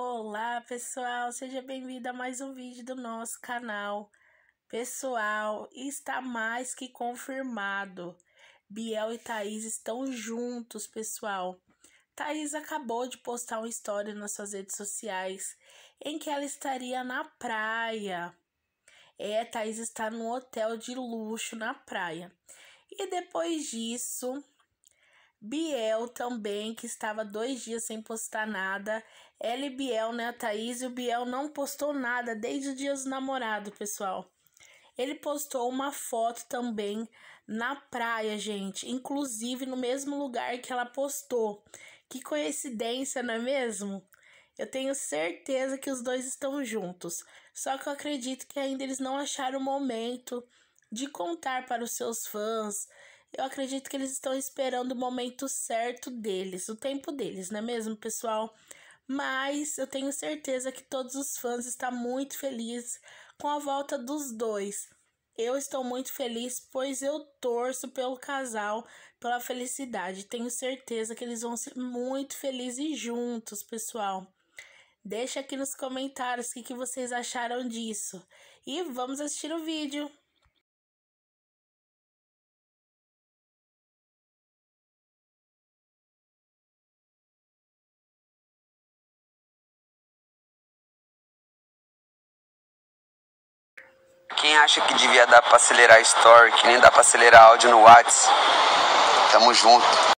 Olá pessoal, seja bem-vindo a mais um vídeo do nosso canal. Pessoal, está mais que confirmado. Biel e Thaís estão juntos, pessoal. Thaís acabou de postar uma história nas suas redes sociais em que ela estaria na praia. É, Thaís está num hotel de luxo na praia. E depois disso, Biel também, que estava dois dias sem postar nada. Ela e Biel, né, a Thaís? E o Biel não postou nada desde o dia dos namorados, pessoal. Ele postou uma foto também na praia, gente. Inclusive no mesmo lugar que ela postou. Que coincidência, não é mesmo? Eu tenho certeza que os dois estão juntos. Só que eu acredito que ainda eles não acharam o momento de contar para os seus fãs, eu acredito que eles estão esperando o momento certo deles, o tempo deles, não é mesmo, pessoal? Mas eu tenho certeza que todos os fãs estão muito felizes com a volta dos dois. Eu estou muito feliz, pois eu torço pelo casal, pela felicidade. Tenho certeza que eles vão ser muito felizes juntos, pessoal. Deixa aqui nos comentários o que, que vocês acharam disso. E vamos assistir o vídeo! Quem acha que devia dar para acelerar story, que nem dá para acelerar áudio no Whats, tamo junto.